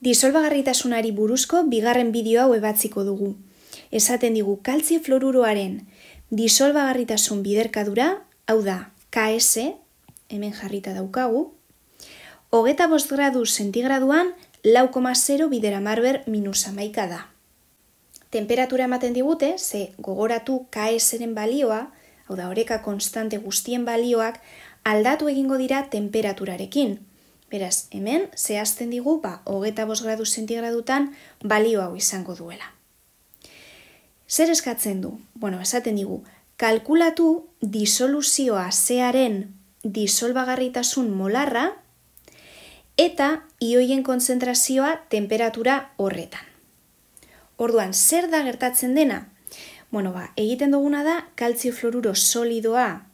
Disolbagarritasunari buruzko bigarren bideo hau ebatziko dugu. Esaten digu kaltzi floruroaren disolbagarritasun biderkadura, hau da, KS, hemen jarrita daukagu, hogeta bostgradu sentigraduan lau koma zero bidera marber minus amaika da. Temperatura ematen digute, ze gogoratu KS-ren balioa, hau da, horeka konstante guztien balioak, aldatu egingo dira temperaturarekin, Beraz, hemen, zehazten digu, ba, hogeita bos sentigradutan balio hau izango duela. Zer eskatzen du? Bueno, esaten digu, kalkulatu disoluzioa zearen disolbagarritasun molarra eta ioien konzentrazioa temperatura horretan. Orduan, zer da gertatzen dena? Bueno, ba, egiten duguna da, kaltzio fluoruro solidoa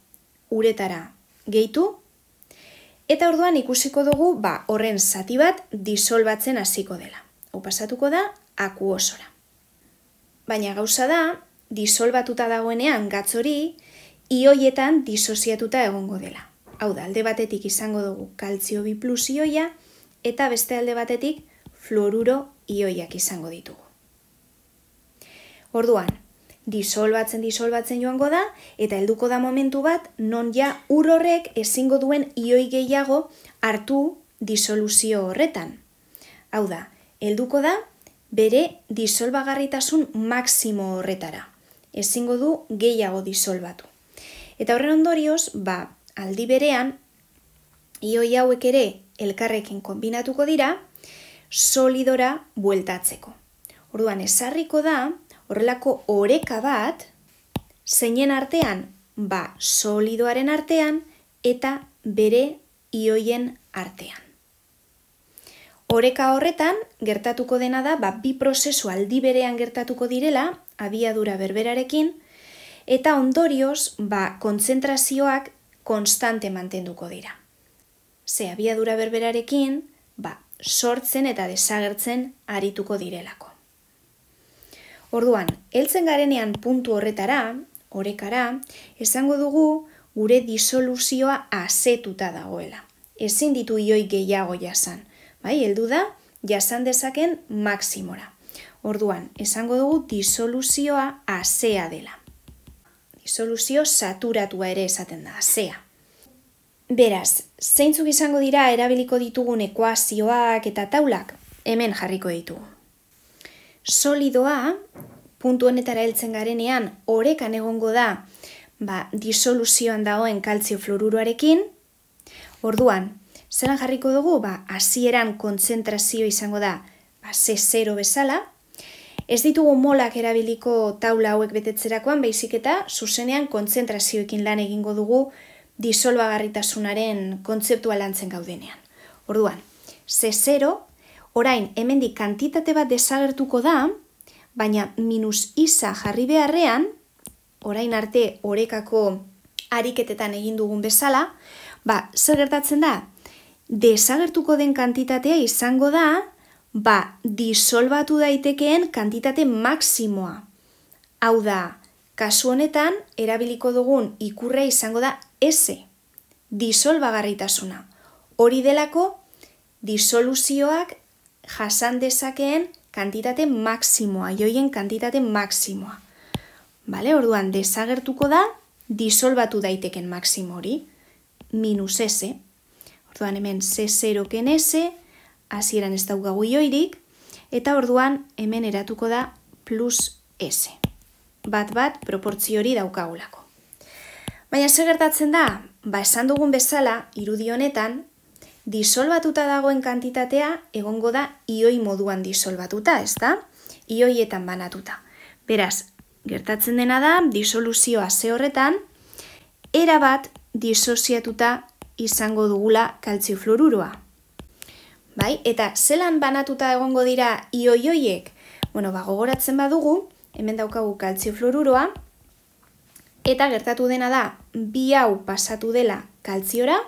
uretara gehitu, Eta orduan ikusiko dugu, ba, horren zati bat disolbatzen hasiko dela. Hau pasatuko da, akuosora. Baina gauza da, disolbatuta dagoenean gatzori, ioietan disoziatuta egongo dela. Hau da, alde batetik izango dugu kaltzio bi plus ioia, eta beste alde batetik fluoruro ioiak izango ditugu. Orduan, disolbatzen disolbatzen joango da eta helduko da momentu bat non ja ur horrek ezingo duen ioi gehiago hartu disoluzio horretan. Hau da, helduko da bere disolbagarritasun maksimo horretara. Ezingo du gehiago disolbatu. Eta horren ondorioz, ba, aldi berean ioi hauek ere elkarrekin kombinatuko dira solidora bueltatzeko. Orduan esarriko da, horrelako oreka bat, zeinen artean, ba, solidoaren artean, eta bere ioien artean. Oreka horretan, gertatuko dena da, ba, bi prozesu aldi berean gertatuko direla, abiadura berberarekin, eta ondorioz, ba, kontzentrazioak konstante mantenduko dira. Ze, abiadura berberarekin, ba, sortzen eta desagertzen arituko direlako. Orduan, heltzen garenean puntu horretara, orekara, esango dugu gure disoluzioa azetuta dagoela. Ezin ditu ioi gehiago jasan. Bai, heldu da, jasan dezaken maksimora. Orduan, esango dugu disoluzioa azea dela. Disoluzio saturatua ere esaten da, azea. Beraz, zeintzuk izango dira erabiliko ditugun ekuazioak eta taulak? Hemen jarriko ditugu solidoa puntu honetara heltzen garenean orekan egongo da ba, disoluzioan dagoen kaltzio floruruarekin, Orduan, zelan jarriko dugu, ba, hasieran kontzentrazio izango da ba, C0 bezala. Ez ditugu molak erabiliko taula hauek betetzerakoan, baizik eta zuzenean kontzentrazioekin lan egingo dugu disolbagarritasunaren kontzeptua lantzen gaudenean. Orduan, C0 Orain, hemen kantitate bat desagertuko da, baina minus isa jarri beharrean, orain arte orekako ariketetan egin dugun bezala, ba, zer gertatzen da, desagertuko den kantitatea izango da, ba, disolbatu daitekeen kantitate maksimoa. Hau da, kasu honetan, erabiliko dugun ikurra izango da S, disolbagarritasuna. Hori delako, disoluzioak jasan dezakeen kantitate maksimoa, joien kantitate maksimoa. Bale, orduan, desagertuko da, disolbatu daiteken maksimori, minus S. Orduan, hemen C0 ken S, azieran ez daugagu joirik, eta orduan, hemen eratuko da plus S. Bat bat, proportziori daukagulako. Baina, zer gertatzen da, ba, esan dugun bezala, irudionetan, disolbatuta dagoen kantitatea egongo da ioi moduan disolbatuta, ez da? Ioietan banatuta. Beraz, gertatzen dena da, disoluzioa ze horretan, erabat disoziatuta izango dugula kaltziofluorua. Bai? Eta zelan banatuta egongo dira ioioiek? Bueno, ba, gogoratzen badugu, hemen daukagu kaltziofluorua, eta gertatu dena da, bi hau pasatu dela kaltziora,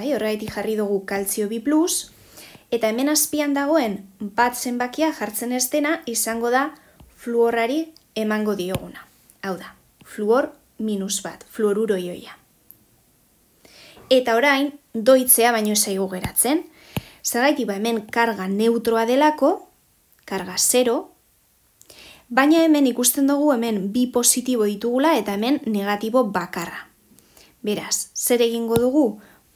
Bai, jarri dugu kalzio bi plus, eta hemen azpian dagoen bat zenbakia jartzen ez dena izango da fluorari emango dioguna. Hau da, fluor minus bat, fluoruro joia. Eta orain, doitzea baino zaigu geratzen. Zagaiti ba hemen karga neutroa delako, karga zero baina hemen ikusten dugu hemen bi positibo ditugula eta hemen negatibo bakarra. Beraz, zer egingo dugu?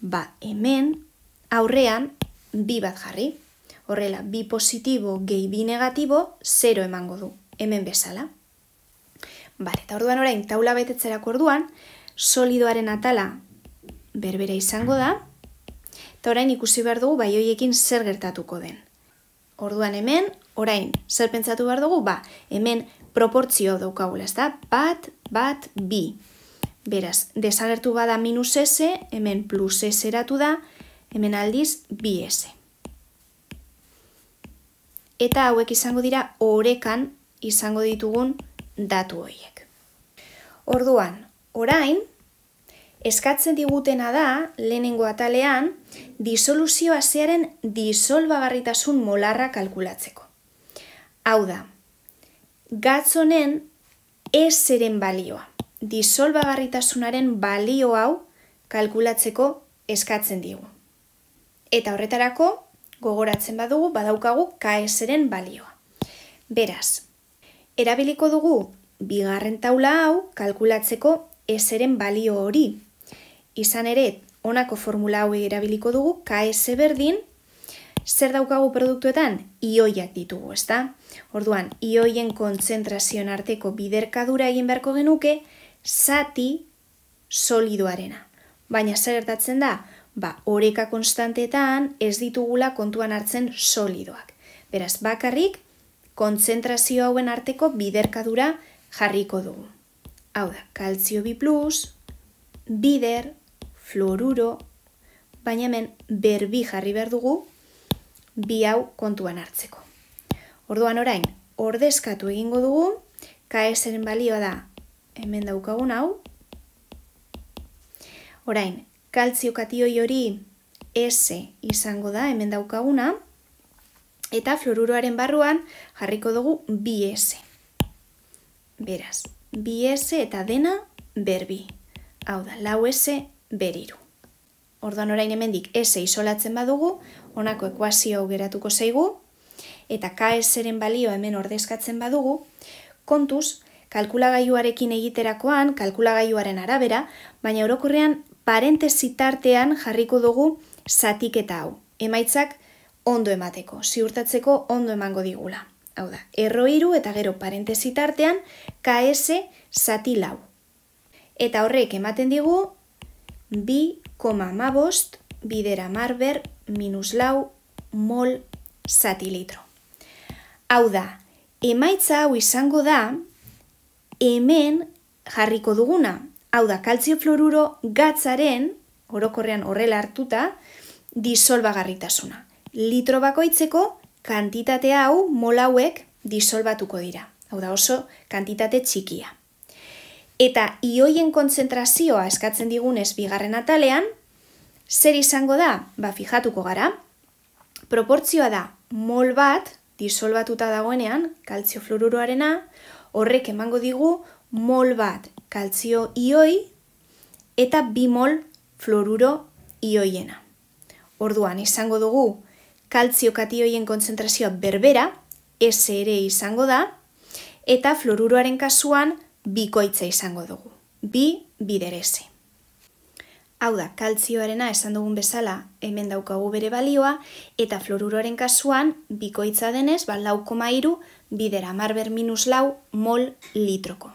ba, hemen aurrean bi bat jarri. Horrela, bi positibo gehi bi negatibo zero emango du, hemen bezala. Bale, eta orduan orain, taula betetzerak orduan, solidoaren atala berbera izango da, eta orain ikusi behar dugu bai hoiekin zer gertatuko den. Orduan hemen, orain, zer pentsatu behar dugu, ba, hemen proportzio daukagula, ez da, bat, bat, bi. Beraz, desagertu bada minus S, hemen plus S eratu da, hemen aldiz bi S. Eta hauek izango dira orekan izango ditugun datu horiek. Orduan, orain, eskatzen digutena da, lehenengo atalean, disoluzioa zearen disolbagarritasun molarra kalkulatzeko. Hau da, gatzonen eseren balioa disolbagarritasunaren balio hau kalkulatzeko eskatzen digu. Eta horretarako, gogoratzen badugu, badaukagu KS-ren balioa. Beraz, erabiliko dugu bigarren taula hau kalkulatzeko S-ren balio hori. Izan ere, honako formula hau erabiliko dugu KS berdin, zer daukagu produktuetan? Ioiak ditugu, ezta? Orduan, ioien kontzentrazion arteko biderkadura egin beharko genuke, Zati solidoarena. Baina zer gertatzen da? Ba, oreka konstantetan ez ditugula kontuan hartzen solidoak. Beraz, bakarrik kontzentrazio hauen arteko biderkadura jarriko dugu. Hau da, kalzio bi plus, bider, fluoruro, baina hemen berbi jarri behar dugu, bi hau kontuan hartzeko. Orduan orain, ordezkatu egingo dugu, kaesaren balioa da, hemen daukagun hau. Orain, kaltzio katioi hori S izango da hemen daukaguna eta fluoruroaren barruan jarriko dugu S. Beraz, S eta dena berbi. Hau da, lau S beriru. Orduan orain hemendik S isolatzen badugu, honako ekuazio geratuko zaigu, eta K s ren balio hemen ordezkatzen badugu, kontuz, kalkulagailuarekin egiterakoan, kalkulagailuaren arabera, baina orokorrean parentesi tartean jarriko dugu satiketa hau. Emaitzak ondo emateko, ziurtatzeko ondo emango digula. Hau da, erro iru eta gero parentesi tartean KS satilau. Eta horrek ematen digu 2,5 bidera marber minus lau mol satilitro. litro. Hau da, emaitza hau izango da, hemen jarriko duguna. Hau da, kaltzio fluoruro gatzaren, orokorrean horrela hartuta, disolbagarritasuna. Litro bakoitzeko, kantitatea hau, hauek disolbatuko dira. Hau da, oso kantitate txikia. Eta ioien kontzentrazioa eskatzen digunez bigarren atalean, zer izango da? Ba, fijatuko gara. Proportzioa da, mol bat, disolbatuta dagoenean, kaltzio fluoruroarena, horrek emango digu mol bat kaltzio ioi eta bimol mol floruro ioiena. Orduan, izango dugu kalzio katioien konzentrazioa berbera, ez ere izango da, eta floruroaren kasuan bikoitza izango dugu, bi biderese. Hau da, kaltzioarena esan dugun bezala hemen daukagu bere balioa eta floruroaren kasuan bikoitza denez, ba, mairu bidera marber minus lau mol litroko.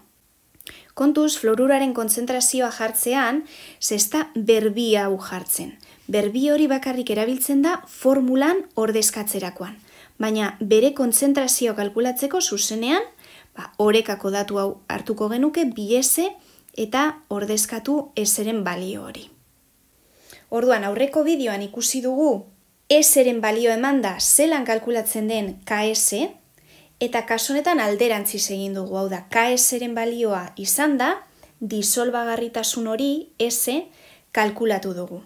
Kontuz, floruraren konzentrazioa jartzean, zesta berbi hau jartzen. Berbi hori bakarrik erabiltzen da formulan ordezkatzerakoan. Baina bere konzentrazioa kalkulatzeko zuzenean, ba, orekako datu hau hartuko genuke, biese eta ordezkatu eseren balio hori. Orduan, aurreko bideoan ikusi dugu, eseren balio eman da zelan kalkulatzen den KS, Eta kasunetan alderantzi egin dugu hau da, KS-eren balioa izan da, disolbagarritasun hori S kalkulatu dugu.